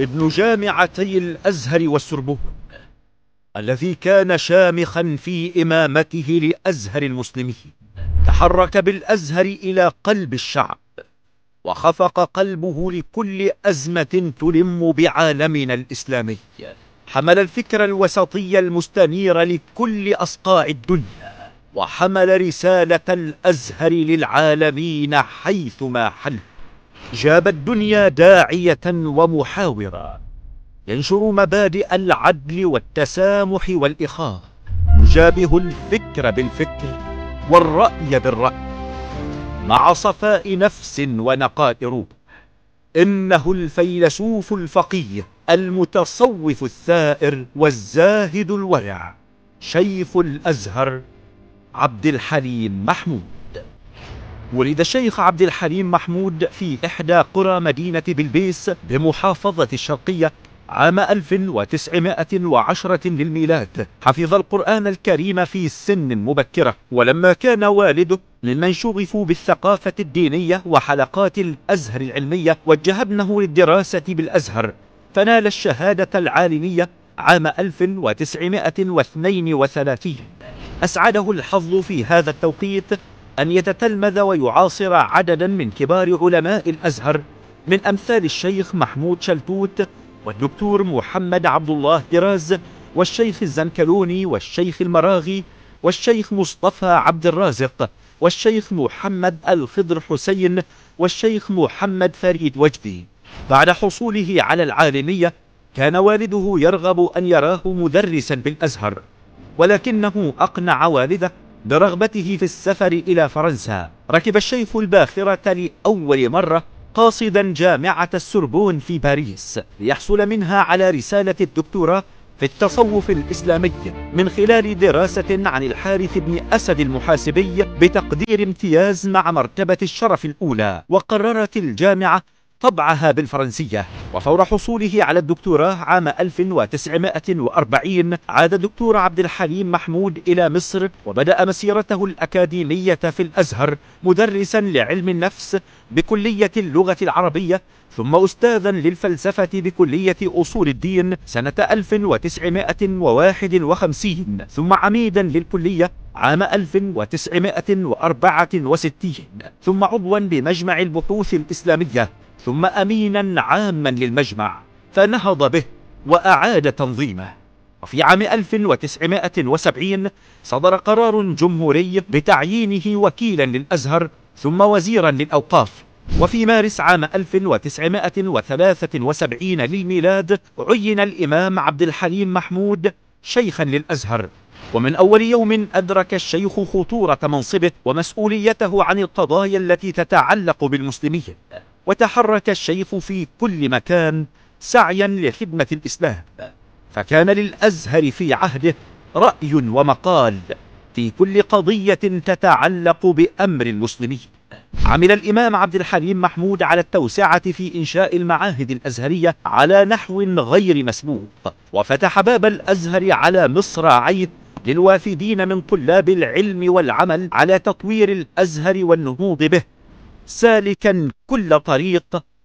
ابن جامعتي الأزهر والسربه الذي كان شامخا في إمامته لأزهر المسلمين تحرك بالأزهر إلى قلب الشعب وخفق قلبه لكل أزمة تلم بعالمنا الإسلامي حمل الفكر الوسطي المستنير لكل أصقاع الدنيا وحمل رسالة الأزهر للعالمين حيثما حل جاب الدنيا داعية ومحاورا ينشر مبادئ العدل والتسامح والإخاء يجابه الفكر بالفكر والرأي بالرأي مع صفاء نفس ونقاء روح إنه الفيلسوف الفقيه المتصوف الثائر والزاهد الورع شيف الأزهر عبد الحليم محمود ولد الشيخ عبد الحليم محمود في إحدى قرى مدينة بلبيس بمحافظة الشرقية عام 1910 للميلاد حفظ القرآن الكريم في سن مبكرة ولما كان والده ممن شغفوا بالثقافة الدينية وحلقات الأزهر العلمية وجه ابنه للدراسة بالأزهر فنال الشهادة العالمية عام 1932 أسعده الحظ في هذا التوقيت أن يتتلمذ ويعاصر عددا من كبار علماء الأزهر من أمثال الشيخ محمود شلتوت والدكتور محمد عبد الله دراز والشيخ الزنكلوني والشيخ المراغي والشيخ مصطفى عبد الرازق والشيخ محمد الخضر حسين والشيخ محمد فريد وجدي بعد حصوله على العالمية كان والده يرغب أن يراه مدرسا بالأزهر ولكنه أقنع والده برغبته في السفر إلى فرنسا ركب الشيخ الباخرة لأول مرة قاصدا جامعة السربون في باريس ليحصل منها على رسالة الدكتوراه في التصوف الإسلامي من خلال دراسة عن الحارث بن أسد المحاسبي بتقدير امتياز مع مرتبة الشرف الأولى وقررت الجامعة طبعها بالفرنسية وفور حصوله على الدكتوراه عام 1940 عاد الدكتور عبد الحليم محمود إلى مصر وبدأ مسيرته الأكاديمية في الأزهر مدرسا لعلم النفس بكلية اللغة العربية ثم أستاذا للفلسفة بكلية أصول الدين سنة 1951 ثم عميدا للكلية عام 1964 ثم عضوا بمجمع البحوث الإسلامية ثم أمينا عاما للمجمع فنهض به وأعاد تنظيمه وفي عام 1970 صدر قرار جمهوري بتعيينه وكيلا للأزهر ثم وزيرا للأوقاف وفي مارس عام 1973 للميلاد عين الإمام عبد الحليم محمود شيخا للأزهر ومن أول يوم أدرك الشيخ خطورة منصبه ومسؤوليته عن القضايا التي تتعلق بالمسلمين وتحرك الشيخ في كل مكان سعيا لخدمة الإسلام فكان للأزهر في عهده رأي ومقال في كل قضية تتعلق بأمر المسلمين عمل الإمام عبد الحليم محمود على التوسعة في إنشاء المعاهد الأزهرية على نحو غير مسبوق وفتح باب الأزهر على مصر عيد للوافدين من طلاب العلم والعمل على تطوير الأزهر والنهوض به سالكا كل طريق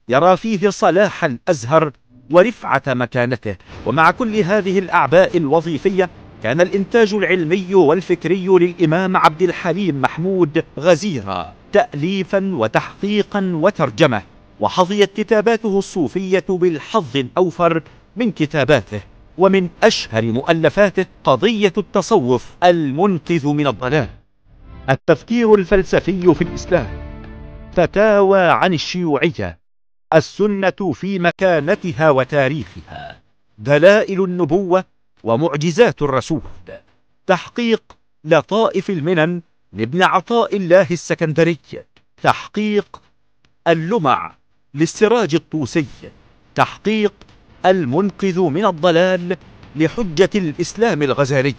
يرى فيه صلاح الأزهر ورفعة مكانته ومع كل هذه الأعباء الوظيفية كان الإنتاج العلمي والفكري للإمام عبد الحليم محمود غزيرا تأليفا وتحقيقا وترجمة وحظيت كتاباته الصوفية بالحظ الأوفر من كتاباته ومن أشهر مؤلفاته قضية التصوف المنقذ من الضلال التفكير الفلسفي في الإسلام فتاوى عن الشيوعية السنة في مكانتها وتاريخها دلائل النبوة ومعجزات الرسول تحقيق لطائف المنن لابن عطاء الله السكندري تحقيق اللمع للسراج الطوسي تحقيق المنقذ من الضلال لحجة الإسلام الغزالي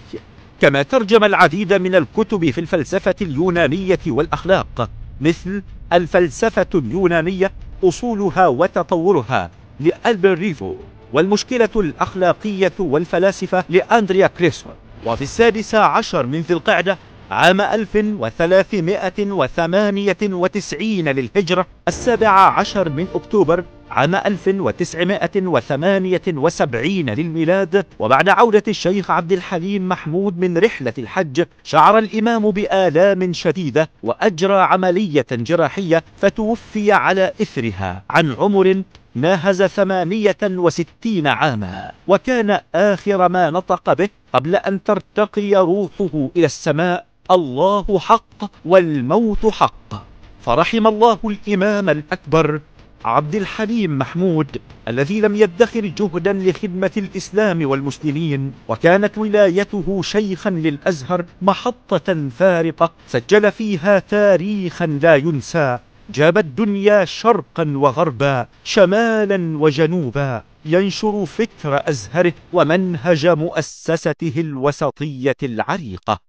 كما ترجم العديد من الكتب في الفلسفة اليونانية والأخلاق مثل الفلسفة اليونانية أصولها وتطورها لألبر ريفو والمشكلة الأخلاقية والفلاسفة لأندريا كريسو وفي السادس عشر من ذي القعدة عام 1398 للهجرة السابع عشر من أكتوبر عام 1978 للميلاد وبعد عودة الشيخ عبد الحليم محمود من رحلة الحج شعر الإمام بآلام شديدة وأجرى عملية جراحية فتوفي على إثرها عن عمر ناهز 68 عاما وكان آخر ما نطق به قبل أن ترتقي روحه إلى السماء الله حق والموت حق فرحم الله الإمام الأكبر عبد الحليم محمود الذي لم يدخر جهدا لخدمة الإسلام والمسلمين وكانت ولايته شيخا للأزهر محطة فارقة سجل فيها تاريخا لا ينسى جاب الدنيا شرقا وغربا شمالا وجنوبا ينشر فكر أزهره ومنهج مؤسسته الوسطية العريقة